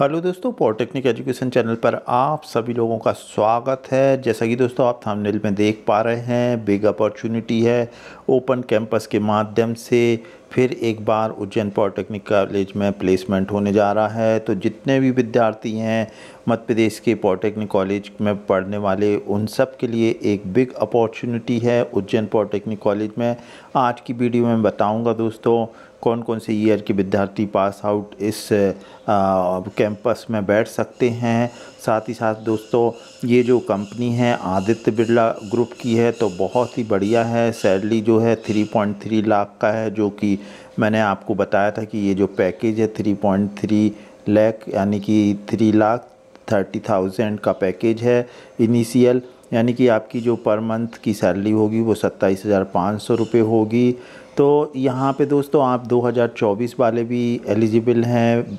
hello दोस्तों polytechnic education channel पर आप सभी लोगों का स्वागत है जैसा कि दोस्तों आप थंबनेल में देख पा रहे हैं बिग अपॉर्चुनिटी है ओपन कैंपस के माध्यम से फिर एक बार उज्जैन पॉलिटेक्निक कॉलेज में प्लेसमेंट होने जा रहा है तो जितने भी विद्यार्थी हैं मध्य प्रदेश के पॉलिटेक्निक कॉलेज में पढ़ने वाले उन सब के लिए एक बिग अपॉर्चुनिटी है उज्जैन पॉलिटेक्निक कॉलेज में आज की वीडियो में बताऊंगा दोस्तों कौन कौन से ईयर के विद्यार्थी पास आउट इस कैंपस में बैठ सकते हैं साथ ही साथ दोस्तों ये जो कंपनी है आदित्य बिरला ग्रुप की है तो बहुत ही बढ़िया है सैलरी जो है 3.3 लाख का है जो कि मैंने आपको बताया था कि ये जो पैकेज है 3.3 लाख यानी कि थ्री लाख थर्टी थाउजेंड का पैकेज है इनिशियल यानी कि आपकी जो पर मंथ की सैलरी होगी वो सत्ताईस हज़ार पाँच सौ रुपये होगी तो यहाँ पे दोस्तों आप 2024 वाले भी एलिजिबल हैं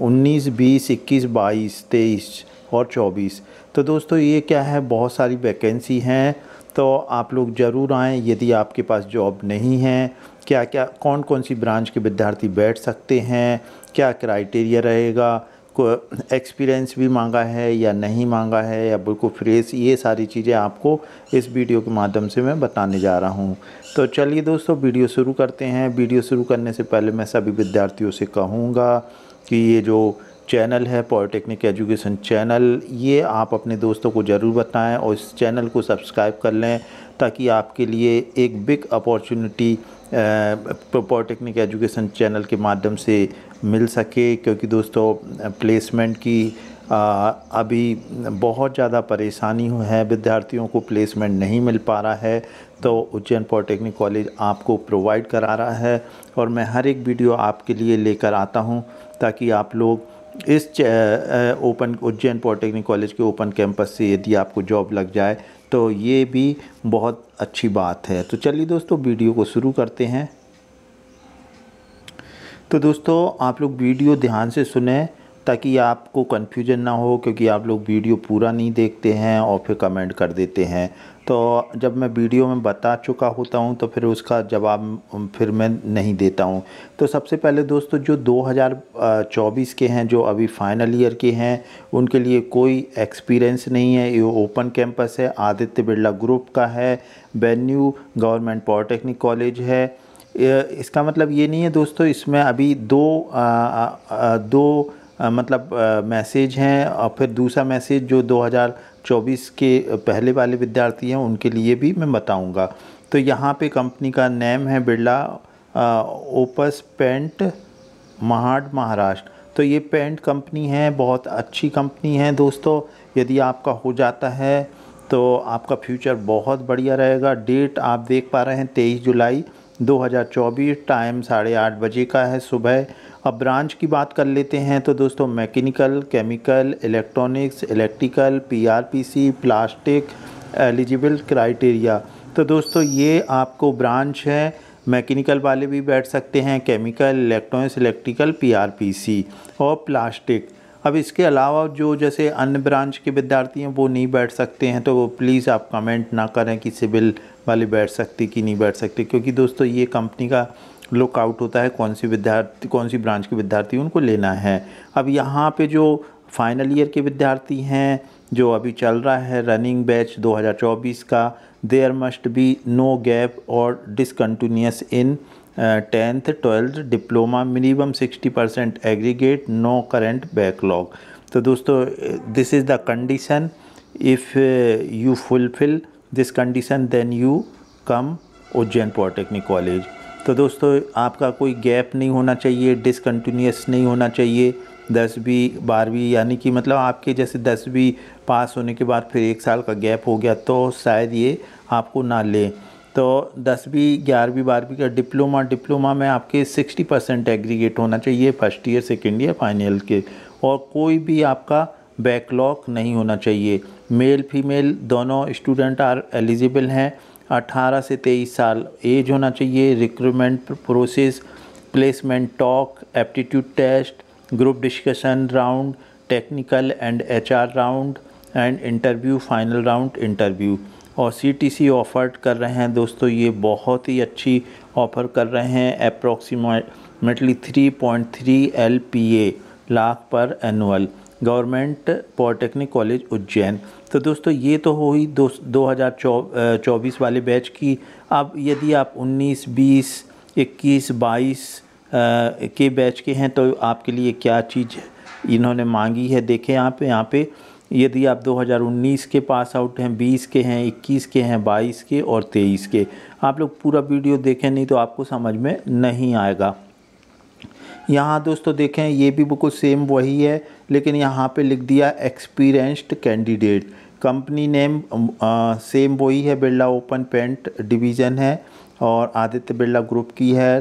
19, 20, 21, 22, 23 और 24 तो दोस्तों ये क्या है बहुत सारी वैकेंसी हैं तो आप लोग ज़रूर आएँ यदि आपके पास जॉब नहीं है क्या क्या कौन कौन सी ब्रांच के विद्यार्थी बैठ सकते हैं क्या क्राइटेरिया रहेगा को एक्सपीरियंस भी मांगा है या नहीं मांगा है या बिल्कुल फ्रेश ये सारी चीज़ें आपको इस वीडियो के माध्यम से मैं बताने जा रहा हूँ तो चलिए दोस्तों वीडियो शुरू करते हैं वीडियो शुरू करने से पहले मैं सभी विद्यार्थियों से कहूँगा कि ये जो चैनल है पॉलिटेक्निक एजुकेशन चैनल ये आप अपने दोस्तों को ज़रूर बताएँ और इस चैनल को सब्सक्राइब कर लें ताकि आपके लिए एक big opportunity polytechnic education channel के माध्यम से मिल सके क्योंकि दोस्तों प्लेसमेंट की आ, अभी बहुत ज़्यादा परेशानी है विद्यार्थियों को प्लेसमेंट नहीं मिल पा रहा है तो उज्जैन पॉलिटेक्निक कॉलेज आपको प्रोवाइड करा रहा है और मैं हर एक वीडियो आपके लिए लेकर आता हूं ताकि आप लोग इस ओपन उज्जैन पॉलिटेक्निक कॉलेज के ओपन कैंपस से यदि आपको जॉब लग जाए तो ये भी बहुत अच्छी बात है तो चलिए दोस्तों वीडियो को शुरू करते हैं तो दोस्तों आप लोग वीडियो ध्यान से सुने ताकि आपको कन्फ्यूजन ना हो क्योंकि आप लोग वीडियो पूरा नहीं देखते हैं और फिर कमेंट कर देते हैं तो जब मैं वीडियो में बता चुका होता हूं तो फिर उसका जवाब फिर मैं नहीं देता हूं तो सबसे पहले दोस्तों जो 2024 के हैं जो अभी फाइनल ईयर के हैं उनके लिए कोई एक्सपीरियंस नहीं है ये ओपन कैंपस है आदित्य बिरला ग्रुप का है वेन्यू गवर्नमेंट पॉलिटेक्निक कॉलेज है इसका मतलब ये नहीं है दोस्तों इसमें अभी दो आ, आ, दो मतलब मैसेज हैं और फिर दूसरा मैसेज जो 2024 के पहले वाले विद्यार्थी हैं उनके लिए भी मैं बताऊंगा तो यहाँ पे कंपनी का नेम है बिरला ओपस पेंट महाड महाराष्ट्र तो ये पेंट कंपनी है बहुत अच्छी कंपनी है दोस्तों यदि आपका हो जाता है तो आपका फ्यूचर बहुत बढ़िया रहेगा डेट आप देख पा रहे हैं तेईस जुलाई 2024 टाइम साढ़े आठ बजे का है सुबह अब ब्रांच की बात कर लेते हैं तो दोस्तों mechanical chemical electronics electrical PRPC plastic eligible criteria तो दोस्तों ये आपको ब्रांच है मैकेनिकल वाले भी बैठ सकते हैं केमिकल इलेक्ट्रॉनिक्स इलेक्ट्रिकल पीआरपीसी और प्लास्टिक अब इसके अलावा जो जैसे अन्य ब्रांच के विद्यार्थी हैं वो नहीं बैठ सकते हैं तो वो प्लीज़ आप कमेंट ना करें कि सिविल वाले बैठ सकते कि नहीं बैठ सकते क्योंकि दोस्तों ये कंपनी का लुकआउट होता है कौन सी विद्यार्थी कौन सी ब्रांच के विद्यार्थी उनको लेना है अब यहाँ पे जो फाइनल ईयर के विद्यार्थी हैं जो अभी चल रहा है रनिंग बैच 2024 का there must be no gap और discontinuous in tenth twelfth diploma minimum 60 percent aggregate no current backlog तो दोस्तों this is the condition if you fulfil this condition then you come Ujjain polytechnic college तो दोस्तों आपका कोई gap नहीं होना चाहिए डिसकन्टीन्यूस नहीं होना चाहिए दसवीं बारहवीं यानी कि मतलब आपके जैसे दसवीं पास होने के बाद फिर एक साल का गैप हो गया तो शायद ये आपको ना लें तो दसवीं ग्यारहवीं बारहवीं का डिप्लोमा डिप्लोमा में आपके सिक्सटी परसेंट एग्रीगेट होना चाहिए first year second year final के और कोई भी आपका बैकलॉग नहीं होना चाहिए मेल फीमेल दोनों स्टूडेंट आर एलिजिबल हैं 18 से 23 साल एज होना चाहिए recruitment process placement talk aptitude test group discussion round technical and HR round and interview final round interview और सी टी सी ऑफर कर रहे हैं दोस्तों ये बहुत ही अच्छी ऑफ़र कर रहे हैं approximately three point three L P A lakh per annual government polytechnic college Ujjain तो दोस्तों ये तो हो ही दो दो हज़ार चौबीस वाले बैच की अब यदि आप 19, 20, 21, 22 आ, के बैच के हैं तो आपके लिए क्या चीज़ इन्होंने मांगी है देखें आप यहाँ पे यदि आप 2019 के पास आउट हैं 20 के हैं 21 के हैं 22 के और 23 के आप लोग पूरा वीडियो देखें नहीं तो आपको समझ में नहीं आएगा यहाँ दोस्तों देखें ये भी बिल्कुल सेम वही है लेकिन यहाँ पे लिख दिया experienced candidate company name same वही है बिरला ओपन पेंट डिवीज़न है और आदित्य बिरला ग्रुप की है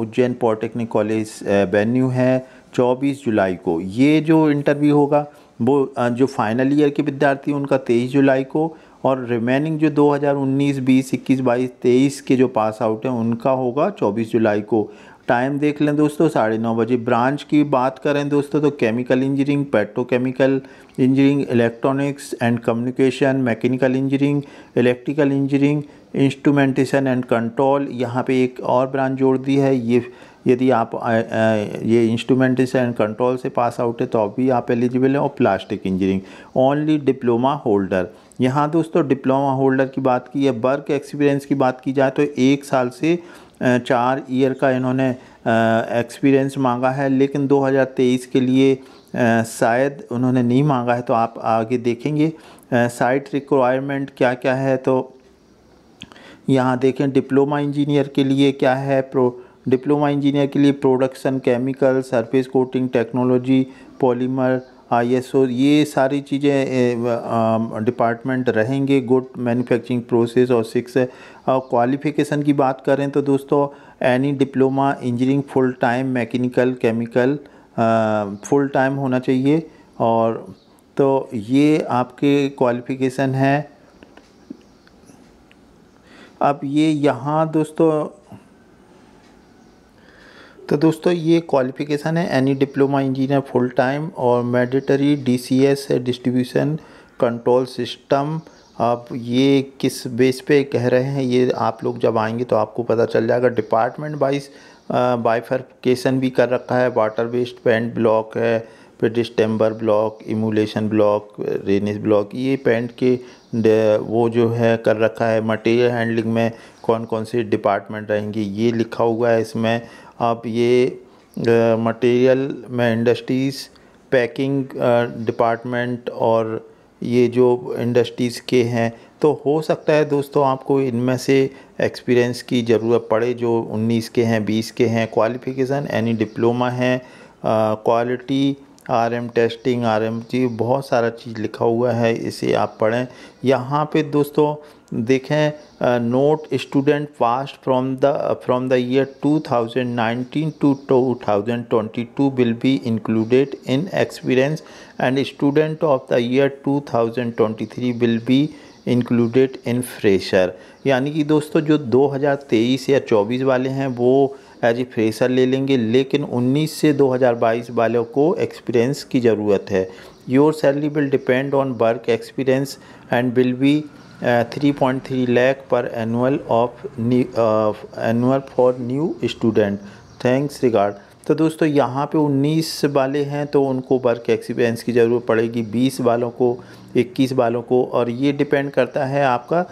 उज्जैन पॉलिटेक्निक कॉलेज वेन्यू है 24 जुलाई को ये जो इंटरव्यू होगा वो जो फाइनल ईयर के विद्यार्थी उनका तेईस जुलाई को और रिमेनिंग जो 2019, 20, 21, 22, 23 के जो पास आउट हैं उनका होगा 24 जुलाई को टाइम देख लें दोस्तों साढ़े नौ बजे ब्रांच की बात करें दोस्तों तो chemical engineering petrochemical engineering electronics and communication mechanical engineering electrical engineering instrumentation and control यहाँ पे एक और ब्रांच जोड़ दी है ये यदि आप आ, आ, ये इंस्ट्रूमेंटेशन एंड कंट्रोल से पास आउट है तो अभी भी आप एलिजिबल हैं और plastic engineering only diploma holder यहाँ दोस्तों डिप्लोमा होल्डर की बात की या वर्क एक्सपीरियंस की बात की जाए तो एक साल से चार ईयर का इन्होंने एक्सपीरियंस मांगा है लेकिन 2023 के लिए शायद उन्होंने नहीं मांगा है तो आप आगे देखेंगे साइट रिक्वायरमेंट क्या क्या है तो यहाँ देखें डिप्लोमा इंजीनियर के लिए क्या है प्रो डिप्लोमा इंजीनियर के लिए production chemical surface coating technology polymer हाँ ये सो ये सारी चीज़ें डिपार्टमेंट रहेंगे गुड मैन्युफैक्चरिंग प्रोसेस और सिक्स क्वालिफिकेशन की बात करें तो दोस्तों any diploma engineering full time mechanical chemical full time होना चाहिए और तो ये आपके क्वालिफिकेशन है अब ये यहाँ दोस्तों तो दोस्तों ये क्वालिफिकेशन है any diploma engineer full time और mandatory DCS S distribution control system आप ये किस बेस पे कह रहे हैं ये आप लोग जब आएंगे तो आपको पता चल जाएगा डिपार्टमेंट वाइज बाइफर्केशन भी कर रखा है वाटर वेस्ट पेंट ब्लॉक है फिर डिस्टेम्बर ब्लॉक इमुलेशन ब्लॉक रेनिस ब्लॉक ये पेंट के वो जो है कर रखा है मटेरियल हैंडलिंग में कौन कौन से डिपार्टमेंट रहेंगे ये लिखा हुआ है इसमें आप ये मटेरियल में इंडस्ट्रीज़ पैकिंग डिपार्टमेंट और ये जो इंडस्ट्रीज़ के हैं तो हो सकता है दोस्तों आपको इनमें से एक्सपीरियंस की ज़रूरत पड़े जो 19 के हैं 20 के हैं क्वालिफ़िकेशन यानी डिप्लोमा हैं quality R M testing R M जी बहुत सारा चीज़ लिखा हुआ है इसे आप पढ़ें यहाँ पे दोस्तों देखें note student pass from the from the year 2019 to 2022 will be included in experience and student of the year 2023 will be included in fresher यानी कि दोस्तों जो 2023 या 24 वाले हैं वो एज ए फ्रेशर ले लेंगे लेकिन 19 से 2022 वालों को एक्सपीरियंस की ज़रूरत है your salary will depend on work experience and will be three point three lakh per annual of annual for new student thanks regard तो दोस्तों यहाँ पे 19 वाले हैं तो उनको वर्क एक्सपीरियंस की ज़रूरत पड़ेगी 20 वालों को 21 वालों को और ये डिपेंड करता है आपका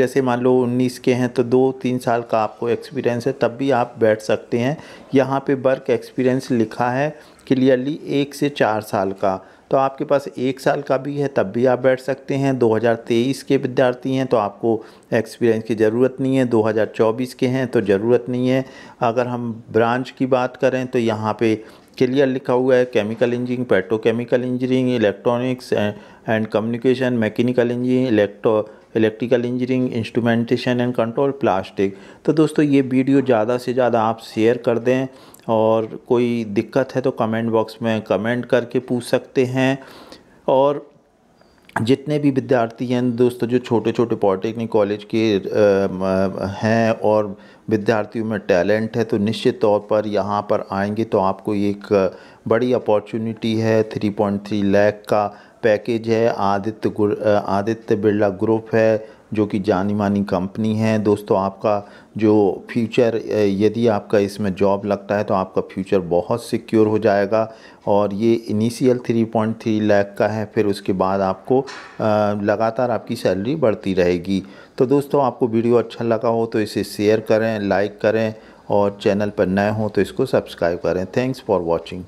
जैसे मान लो 19 के हैं तो दो तीन साल का आपको एक्सपीरियंस है तब भी आप बैठ सकते हैं यहाँ पे वर्क एक्सपीरियंस लिखा है क्लियरली एक से चार साल का तो आपके पास एक साल का भी है तब भी आप बैठ सकते हैं 2023 के विद्यार्थी हैं तो आपको एक्सपीरियंस की ज़रूरत नहीं है 2024 के हैं तो ज़रूरत नहीं है अगर हम ब्रांच की बात करें तो यहाँ पे क्लियर लिखा हुआ है chemical engineering petrochemical engineering electronics and communication mechanical engineering electro electrical engineering instrumentation and control plastic तो दोस्तों ये वीडियो ज़्यादा से ज़्यादा आप शेयर कर दें और कोई दिक्कत है तो कमेंट बॉक्स में कमेंट करके पूछ सकते हैं और जितने भी विद्यार्थी हैं दोस्तों जो छोटे छोटे पॉलिटेक्निक कॉलेज के हैं और विद्यार्थियों में टैलेंट है तो निश्चित तौर पर यहाँ पर आएंगे तो आपको एक बड़ी अपॉर्चुनिटी है 3.3 लाख का पैकेज है आदित्य गुर आदित्य बिरला ग्रुप है जो कि जानी मानी कंपनी है दोस्तों आपका जो फ्यूचर यदि आपका इसमें जॉब लगता है तो आपका फ्यूचर बहुत सिक्योर हो जाएगा और ये initial three point three lakh का है फिर उसके बाद आपको लगातार आपकी सैलरी बढ़ती रहेगी तो दोस्तों आपको वीडियो अच्छा लगा हो तो इसे शेयर करें लाइक करें और चैनल पर नए हों तो इसको सब्सक्राइब करें थैंक्स फॉर वॉचिंग